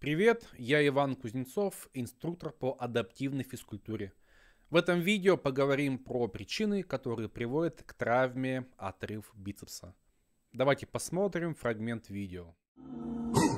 Привет, я Иван Кузнецов, инструктор по адаптивной физкультуре. В этом видео поговорим про причины, которые приводят к травме отрыв бицепса. Давайте посмотрим фрагмент видео.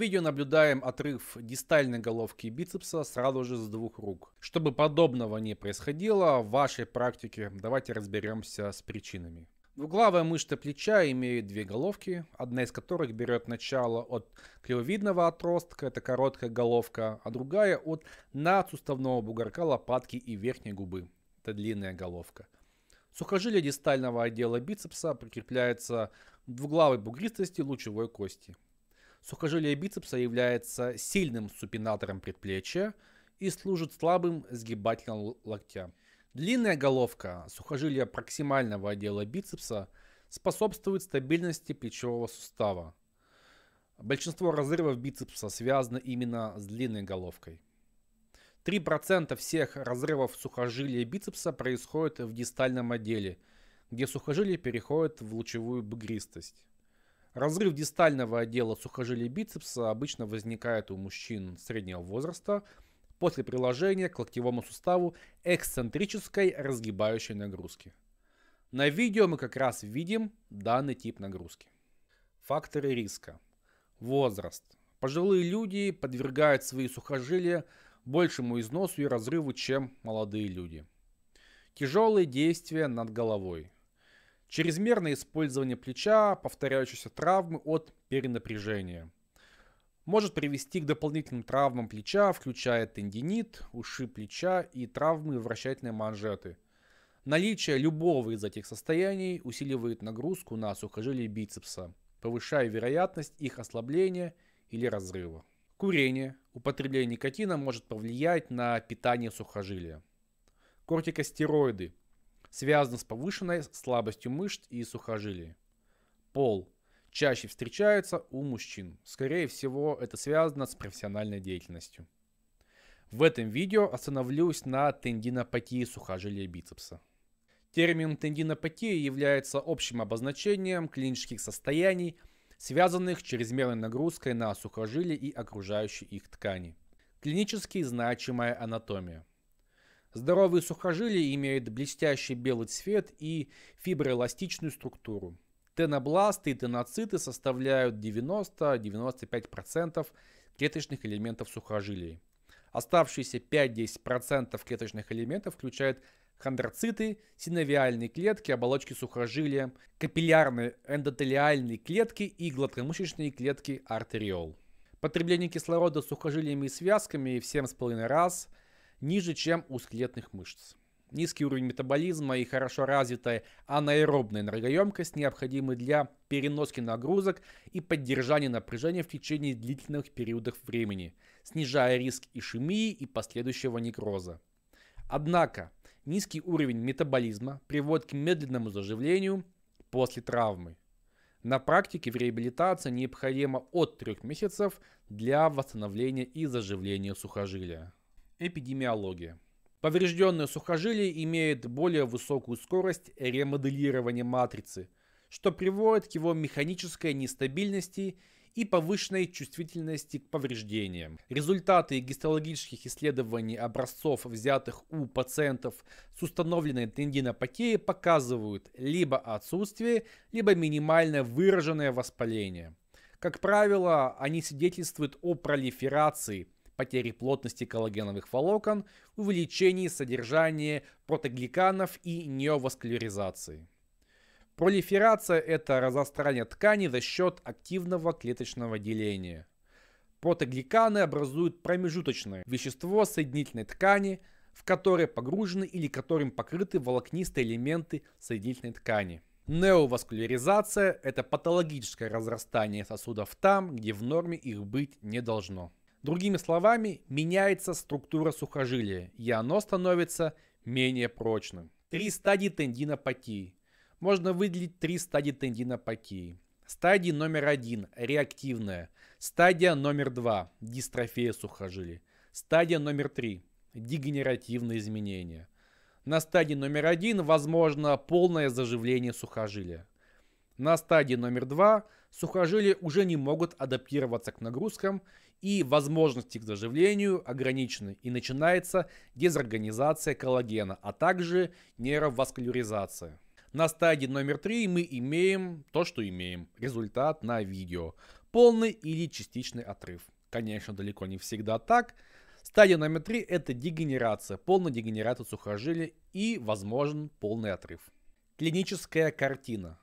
видео наблюдаем отрыв дистальной головки бицепса сразу же с двух рук. Чтобы подобного не происходило в вашей практике, давайте разберемся с причинами. Двуглавая мышца плеча имеет две головки, одна из которых берет начало от клевовидного отростка, это короткая головка, а другая от надсуставного бугорка лопатки и верхней губы, это длинная головка. Сухожилие дистального отдела бицепса прикрепляется к двуглавой бугристости лучевой кости. Сухожилие бицепса является сильным супинатором предплечья и служит слабым сгибателем локтя. Длинная головка сухожилия проксимального отдела бицепса способствует стабильности плечевого сустава. Большинство разрывов бицепса связано именно с длинной головкой. 3% всех разрывов сухожилия бицепса происходит в дистальном отделе, где сухожилие переходит в лучевую бугристость. Разрыв дистального отдела сухожилия бицепса обычно возникает у мужчин среднего возраста после приложения к локтевому суставу эксцентрической разгибающей нагрузки. На видео мы как раз видим данный тип нагрузки. Факторы риска. Возраст. Пожилые люди подвергают свои сухожилия большему износу и разрыву, чем молодые люди. Тяжелые действия над головой. Чрезмерное использование плеча, повторяющиеся травмы от перенапряжения. Может привести к дополнительным травмам плеча, включая тендинит, ушиб плеча и травмы вращательной манжеты. Наличие любого из этих состояний усиливает нагрузку на сухожилие бицепса, повышая вероятность их ослабления или разрыва. Курение, употребление никотина может повлиять на питание сухожилия. Кортикостероиды Связано с повышенной слабостью мышц и сухожилий. Пол. Чаще встречается у мужчин. Скорее всего, это связано с профессиональной деятельностью. В этом видео остановлюсь на тендинопатии сухожилия бицепса. Термин тендинопатия является общим обозначением клинических состояний, связанных с чрезмерной нагрузкой на сухожилия и окружающие их ткани. Клинически значимая анатомия. Здоровые сухожилия имеют блестящий белый цвет и фиброэластичную структуру. Тенобласты и теноциты составляют 90-95% клеточных элементов сухожилий. Оставшиеся 5-10% клеточных элементов включают хондроциты, синовиальные клетки, оболочки сухожилия, капиллярные эндотелиальные клетки и гладкомышечные клетки артериол. Потребление кислорода сухожилиями и связками в 7,5 раз – ниже, чем у скелетных мышц. Низкий уровень метаболизма и хорошо развитая анаэробная энергоемкость необходимы для переноски нагрузок и поддержания напряжения в течение длительных периодов времени, снижая риск ишемии и последующего некроза. Однако низкий уровень метаболизма приводит к медленному заживлению после травмы. На практике в реабилитации необходимо от 3 месяцев для восстановления и заживления сухожилия. Эпидемиология. Поврежденное сухожилие имеет более высокую скорость ремоделирования матрицы, что приводит к его механической нестабильности и повышенной чувствительности к повреждениям. Результаты гистологических исследований образцов, взятых у пациентов с установленной тендинопатией, показывают либо отсутствие, либо минимально выраженное воспаление. Как правило, они свидетельствуют о пролиферации – потери плотности коллагеновых волокон, увеличении содержания протогликанов и неоваскуляризации. Пролиферация – это разострание ткани за счет активного клеточного деления. Протогликаны образуют промежуточное вещество соединительной ткани, в которое погружены или которым покрыты волокнистые элементы соединительной ткани. Неоваскуляризация – это патологическое разрастание сосудов там, где в норме их быть не должно. Другими словами, меняется структура сухожилия, и оно становится менее прочным. Три стадии тендинопатии. Можно выделить три стадии тендинопатии. Стадия номер один – реактивная. Стадия номер два – дистрофия сухожилия. Стадия номер три – дегенеративные изменения. На стадии номер один возможно полное заживление сухожилия. На стадии номер два сухожилия уже не могут адаптироваться к нагрузкам и возможности к заживлению ограничены, и начинается дезорганизация коллагена, а также нейроваскуляризация. На стадии номер 3 мы имеем то, что имеем. Результат на видео. Полный или частичный отрыв. Конечно, далеко не всегда так. Стадия номер 3 это дегенерация, полная дегенерация сухожилия и возможен полный отрыв. Клиническая картина.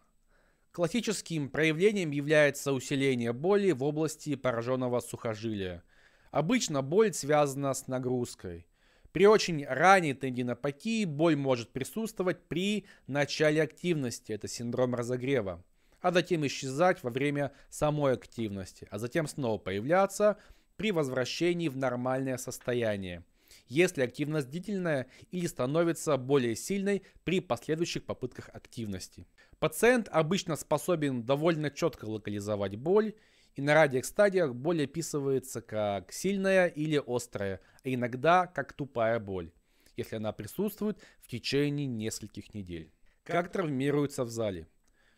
Классическим проявлением является усиление боли в области пораженного сухожилия. Обычно боль связана с нагрузкой. При очень ранней тендинопатии боль может присутствовать при начале активности, это синдром разогрева, а затем исчезать во время самой активности, а затем снова появляться при возвращении в нормальное состояние – если активность длительная или становится более сильной при последующих попытках активности. Пациент обычно способен довольно четко локализовать боль, и на ранних стадиях боль описывается как сильная или острая, а иногда как тупая боль, если она присутствует в течение нескольких недель. Как травмируется в зале?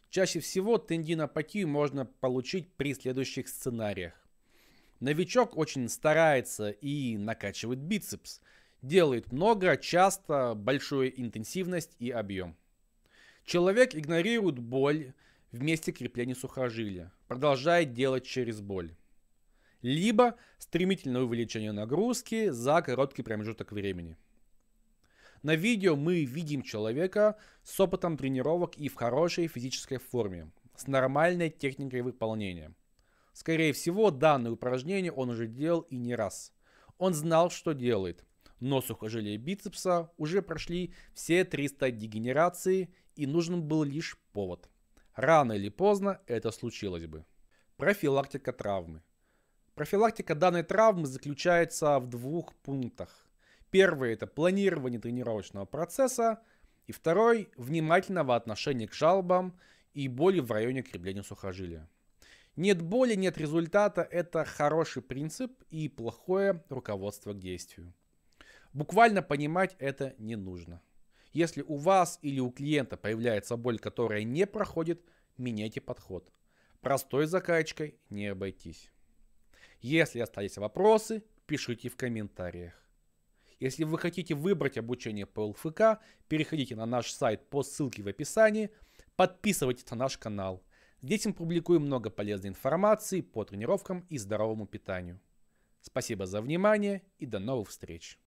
Чаще всего тендинопатию можно получить при следующих сценариях. Новичок очень старается и накачивает бицепс. Делает много, часто, большую интенсивность и объем. Человек игнорирует боль в месте крепления сухожилия, продолжает делать через боль. Либо стремительное увеличение нагрузки за короткий промежуток времени. На видео мы видим человека с опытом тренировок и в хорошей физической форме, с нормальной техникой выполнения – Скорее всего, данное упражнение он уже делал и не раз. Он знал, что делает, но сухожилия бицепса уже прошли все 300 дегенераций и нужен был лишь повод. Рано или поздно это случилось бы. Профилактика травмы. Профилактика данной травмы заключается в двух пунктах. Первый – это планирование тренировочного процесса, и второй – внимательного отношения к жалобам и боли в районе крепления сухожилия. Нет боли, нет результата – это хороший принцип и плохое руководство к действию. Буквально понимать это не нужно. Если у вас или у клиента появляется боль, которая не проходит, меняйте подход. Простой закачкой не обойтись. Если остались вопросы, пишите в комментариях. Если вы хотите выбрать обучение по ЛФК, переходите на наш сайт по ссылке в описании, подписывайтесь на наш канал – Здесь мы публикуем много полезной информации по тренировкам и здоровому питанию. Спасибо за внимание и до новых встреч!